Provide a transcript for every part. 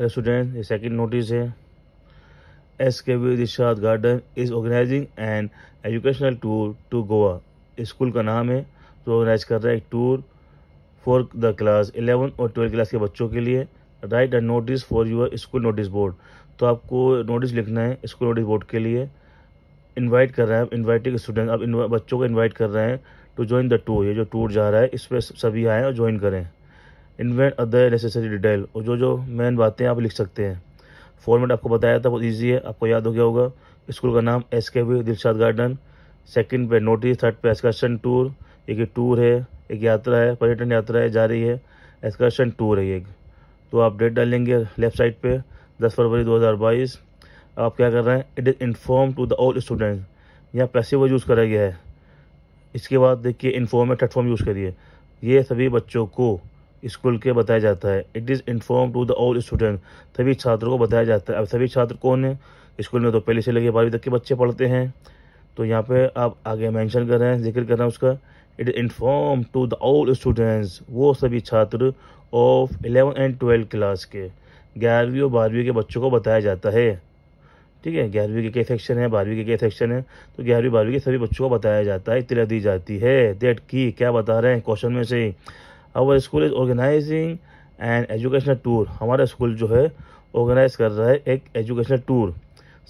student ये second notice है S K V Dilshad Garden is organising an educational tour to Goa school का नाम है जो तो ऑर्गेनाइज कर रहा है एक tour for the class eleven और ट्वेल्थ क्लास के बच्चों के लिए write a notice for your school notice board तो आपको नोटिस लिखना है स्कूल नोटिस बोर्ड के लिए इन्वाइट कर रहे हैं आप इन्वाइटिंग स्टूडेंट आप बच्चों को इन्वाइट कर रहे हैं टू ज्वाइन द टूर ये जो टूर जा रहा है इस पर सभी आएँ और ज्वाइन करें इन्वेंट अदर नेसेसरी डिटेल और जो जो मेन बातें आप लिख सकते हैं फॉर्मेट आपको बताया था बहुत ईजी है आपको याद हो गया होगा स्कूल का नाम S K V Dilshad Garden second पे नोटिस थर्ड पे एक्सकर्शन टूर एक ये टूर है एक यात्रा है पर्यटन यात्रा है जा रही है एक्सकर्शन टूर है एक तो आप डेट डालेंगे लेफ्ट साइड पे 10 फरवरी 2022 आप क्या कर रहे हैं it is inform to the all students यहाँ पैसिव यूज़ करा गया है इसके बाद देखिए इन्फॉर्म है थर्ड फॉर्म यूज़ करिए ये सभी बच्चों को स्कूल के बताया जाता है it is inform to the all student सभी छात्रों को बताया जाता है अब सभी छात्र कौन है स्कूल में तो पहले से लेके बारहवीं तक के बच्चे पढ़ते हैं तो यहाँ पे आप आगे मेंशन कर रहे हैं जिक्र कर रहे हैं उसका it is inform to the all students वो सभी छात्र of eleven and twelve class के ग्यारहवीं और बारहवीं के बच्चों को बताया जाता है ठीक है ग्यारहवीं के क्या सेक्शन है बारहवीं के क्या सेक्शन है तो ग्यारहवीं बारहवीं के सभी बच्चों को बताया जाता है इतला दी जाती है देट की क्या बता रहे हैं क्वेश्चन में से our school is organising and educational tour हमारा स्कूल जो है ऑर्गेनाइज कर रहा है एक educational tour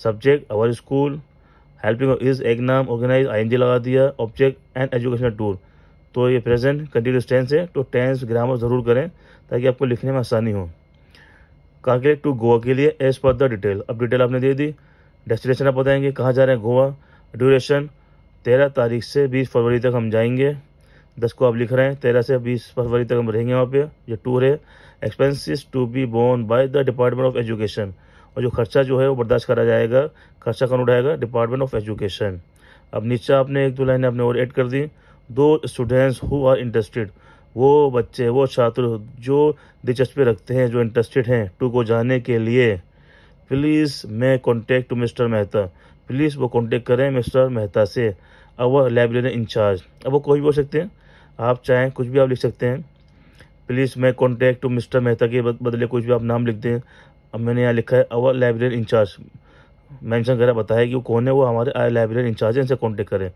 subject our school helping is एक नाम ऑर्गेनाइज आई लगा दिया ऑब्जेक्ट एंड एजुकेशनल टूर तो ये प्रेजेंट कंटिन्यूस टेंस है तो टेंस ग्रामर ज़रूर करें ताकि आपको लिखने में आसानी हो काके टू गोवा के लिए एज पर द डिटेल अब डिटेल आपने दे दी डेस्टिनेशन आप बताएंगे कहाँ जा रहे हैं गोवा ड्यूरेशन तेरह तारीख से बीस फरवरी तक हम जाएंगे दस को आप लिख रहे हैं तेरह से बीस फरवरी तक हम रहेंगे वहाँ पे जो टूर है expenses to be borne by the department of education और जो खर्चा जो है वो बर्दाश्त करा जाएगा खर्चा कौन उठाएगा डिपार्टमेंट ऑफ एजुकेशन अब नीचे आपने एक दो लाइन आपने और ऐड कर दी दो स्टूडेंट्स हु आर इंटरेस्टेड वो बच्चे वो छात्र जो दिलचस्पी रखते हैं जो इंटरेस्टेड हैं टू को जाने के लिए प्लीज़ मैं contact to mister Mehta please वो कॉन्टेक्ट करें मिस्टर मेहता से अब वह लाइब्रेरी इंचार्ज अब वो कोई भी हो सकते हैं आप चाहें कुछ भी आप लिख सकते हैं प्लीज़ मैं कॉन्टेक्ट टू मिस्टर मेहता के बदले कुछ भी आप नाम लिख दें अब मैंने यहाँ लिखा है अवर लाइब्रेरी इंचार्ज मैंशन करा बताया कि वो कौन है वो हमारे लाइब्रेरी इंचार्ज हैं इनसे कॉन्टेक्ट करें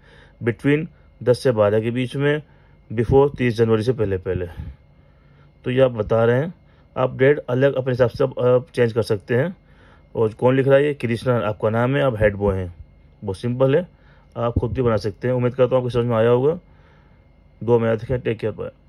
बिटवीन दस से बारह के बीच में बिफोर तीस जनवरी से पहले पहले तो ये आप बता रहे हैं आप डेट अलग अपने हिसाब से आप चेंज कर सकते हैं और कौन लिख रहा है ये कृष्णा आपका नाम है आप हेड बॉय हैं बहुत सिंपल है आप खुद भी बना सकते हैं उम्मीद करता हूँ आपको समझ में आया होगा दो मैथ घंटे के बाय